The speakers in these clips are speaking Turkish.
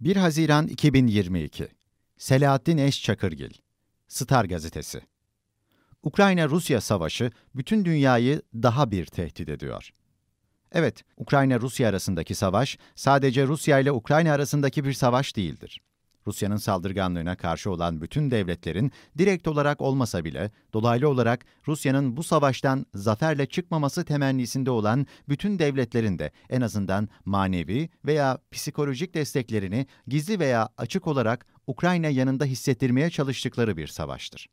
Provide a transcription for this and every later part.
1 Haziran 2022 Selahattin Eşçakırgil Star Gazetesi Ukrayna-Rusya savaşı bütün dünyayı daha bir tehdit ediyor. Evet, Ukrayna-Rusya arasındaki savaş sadece Rusya ile Ukrayna arasındaki bir savaş değildir. Rusya'nın saldırganlığına karşı olan bütün devletlerin direkt olarak olmasa bile dolaylı olarak Rusya'nın bu savaştan zaferle çıkmaması temennisinde olan bütün devletlerin de en azından manevi veya psikolojik desteklerini gizli veya açık olarak Ukrayna yanında hissettirmeye çalıştıkları bir savaştır.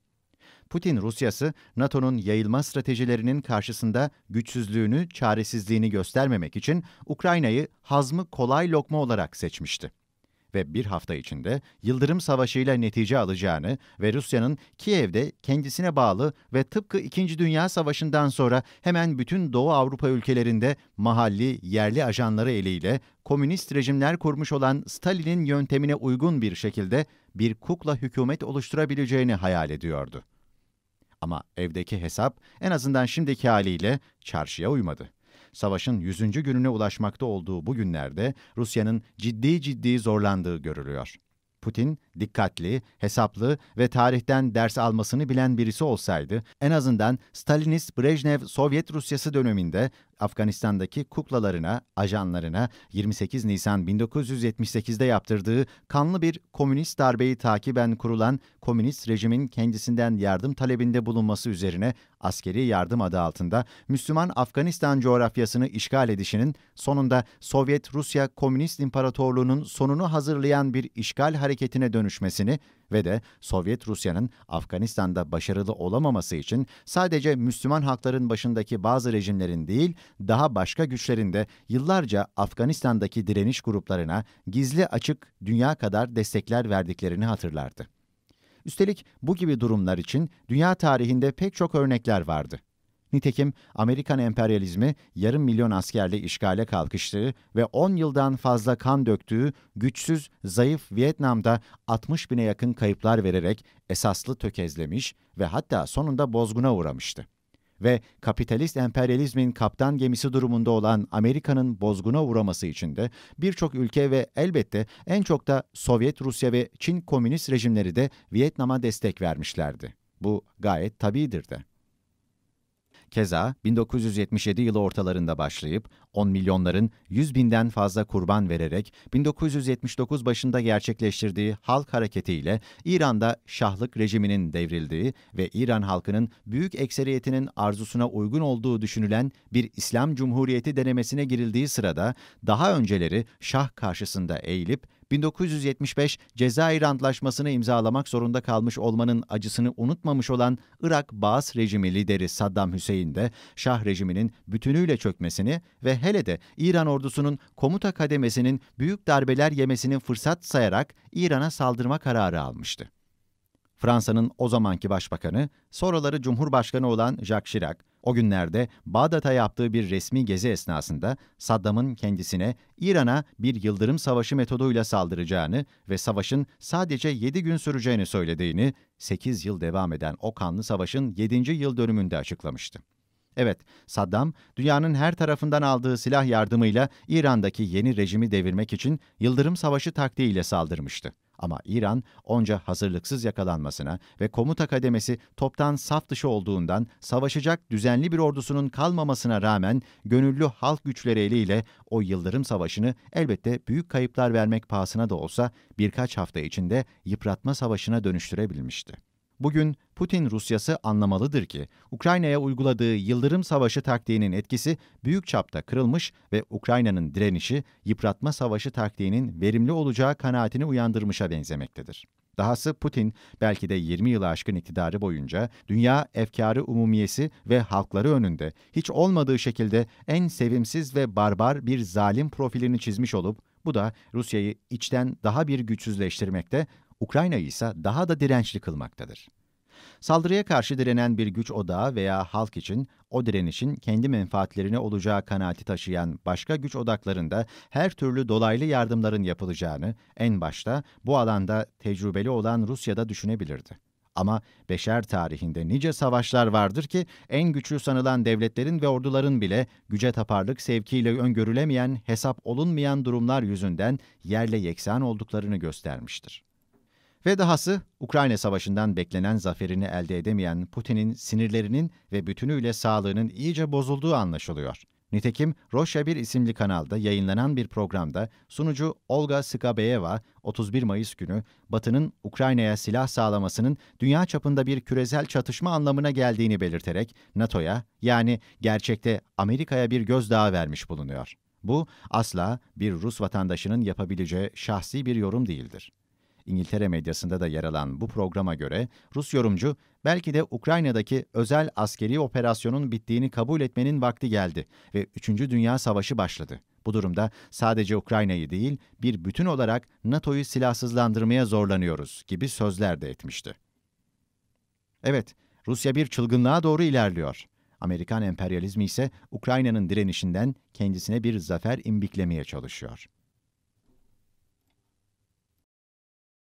Putin Rusyası, NATO'nun yayılma stratejilerinin karşısında güçsüzlüğünü, çaresizliğini göstermemek için Ukrayna'yı hazmı kolay lokma olarak seçmişti ve bir hafta içinde Yıldırım Savaşı ile netice alacağını ve Rusya'nın Kiev'de kendisine bağlı ve tıpkı 2. Dünya Savaşı'ndan sonra hemen bütün Doğu Avrupa ülkelerinde mahalli, yerli ajanları eliyle komünist rejimler kurmuş olan Stalin'in yöntemine uygun bir şekilde bir kukla hükümet oluşturabileceğini hayal ediyordu. Ama evdeki hesap en azından şimdiki haliyle çarşıya uymadı savaşın 100. gününe ulaşmakta olduğu bu günlerde Rusya'nın ciddi ciddi zorlandığı görülüyor. Putin dikkatli, hesaplı ve tarihten ders almasını bilen birisi olsaydı en azından Stalinist Brejnev Sovyet Rusyası döneminde Afganistan'daki kuklalarına, ajanlarına 28 Nisan 1978'de yaptırdığı kanlı bir komünist darbeyi takiben kurulan komünist rejimin kendisinden yardım talebinde bulunması üzerine askeri yardım adı altında Müslüman Afganistan coğrafyasını işgal edişinin sonunda Sovyet Rusya Komünist İmparatorluğu'nun sonunu hazırlayan bir işgal hareketine dönüşmesini ve de Sovyet Rusya'nın Afganistan'da başarılı olamaması için sadece Müslüman halkların başındaki bazı rejimlerin değil, daha başka güçlerin de yıllarca Afganistan'daki direniş gruplarına gizli açık dünya kadar destekler verdiklerini hatırlardı. Üstelik bu gibi durumlar için dünya tarihinde pek çok örnekler vardı. Nitekim Amerikan emperyalizmi yarım milyon askerle işgale kalkıştığı ve 10 yıldan fazla kan döktüğü güçsüz, zayıf Vietnam'da 60 bine yakın kayıplar vererek esaslı tökezlemiş ve hatta sonunda bozguna uğramıştı ve kapitalist emperyalizmin kaptan gemisi durumunda olan Amerika'nın bozguna uğraması için de birçok ülke ve elbette en çok da Sovyet Rusya ve Çin komünist rejimleri de Vietnam'a destek vermişlerdi. Bu gayet tabidir de. Keza 1977 yılı ortalarında başlayıp 10 milyonların 100 binden fazla kurban vererek 1979 başında gerçekleştirdiği halk hareketiyle İran'da şahlık rejiminin devrildiği ve İran halkının büyük ekseriyetinin arzusuna uygun olduğu düşünülen bir İslam Cumhuriyeti denemesine girildiği sırada daha önceleri şah karşısında eğilip 1975 Cezayir Antlaşması'nı imzalamak zorunda kalmış olmanın acısını unutmamış olan Irak Baas rejimi lideri Saddam Hüseyin de Şah rejiminin bütünüyle çökmesini ve hele de İran ordusunun komuta kademesinin büyük darbeler yemesinin fırsat sayarak İran'a saldırma kararı almıştı. Fransa'nın o zamanki başbakanı, sonraları Cumhurbaşkanı olan Jacques Chirac, o günlerde Bağdat'a yaptığı bir resmi gezi esnasında Saddam'ın kendisine İran'a bir yıldırım savaşı metoduyla saldıracağını ve savaşın sadece 7 gün süreceğini söylediğini, 8 yıl devam eden o kanlı savaşın 7. yıl dönümünde açıklamıştı. Evet, Saddam, dünyanın her tarafından aldığı silah yardımıyla İran'daki yeni rejimi devirmek için Yıldırım Savaşı taktiğiyle saldırmıştı. Ama İran onca hazırlıksız yakalanmasına ve komuta kademesi toptan saf dışı olduğundan savaşacak düzenli bir ordusunun kalmamasına rağmen gönüllü halk güçleri eliyle o yıldırım savaşını elbette büyük kayıplar vermek pahasına da olsa birkaç hafta içinde yıpratma savaşına dönüştürebilmişti. Bugün Putin Rusyası anlamalıdır ki Ukrayna'ya uyguladığı Yıldırım Savaşı taktiğinin etkisi büyük çapta kırılmış ve Ukrayna'nın direnişi yıpratma savaşı taktiğinin verimli olacağı kanaatini uyandırmışa benzemektedir. Dahası Putin belki de 20 yılı aşkın iktidarı boyunca dünya efkarı umumiyesi ve halkları önünde hiç olmadığı şekilde en sevimsiz ve barbar bir zalim profilini çizmiş olup bu da Rusya'yı içten daha bir güçsüzleştirmekte, Ukrayna'yı ise daha da dirençli kılmaktadır. Saldırıya karşı direnen bir güç odağı veya halk için o direnişin kendi menfaatlerine olacağı kanaati taşıyan başka güç odaklarında her türlü dolaylı yardımların yapılacağını en başta bu alanda tecrübeli olan Rusya'da düşünebilirdi. Ama beşer tarihinde nice savaşlar vardır ki en güçlü sanılan devletlerin ve orduların bile güce taparlık sevkiyle öngörülemeyen, hesap olunmayan durumlar yüzünden yerle yeksan olduklarını göstermiştir. Ve dahası Ukrayna Savaşı'ndan beklenen zaferini elde edemeyen Putin'in sinirlerinin ve bütünüyle sağlığının iyice bozulduğu anlaşılıyor. Nitekim Roşya 1 isimli kanalda yayınlanan bir programda sunucu Olga Skabeyeva 31 Mayıs günü Batı'nın Ukrayna'ya silah sağlamasının dünya çapında bir küresel çatışma anlamına geldiğini belirterek NATO'ya yani gerçekte Amerika'ya bir gözdağı vermiş bulunuyor. Bu asla bir Rus vatandaşının yapabileceği şahsi bir yorum değildir. İngiltere medyasında da yer alan bu programa göre Rus yorumcu belki de Ukrayna'daki özel askeri operasyonun bittiğini kabul etmenin vakti geldi ve 3. Dünya Savaşı başladı. Bu durumda sadece Ukrayna'yı değil bir bütün olarak NATO'yu silahsızlandırmaya zorlanıyoruz gibi sözler de etmişti. Evet, Rusya bir çılgınlığa doğru ilerliyor. Amerikan emperyalizmi ise Ukrayna'nın direnişinden kendisine bir zafer imbiklemeye çalışıyor.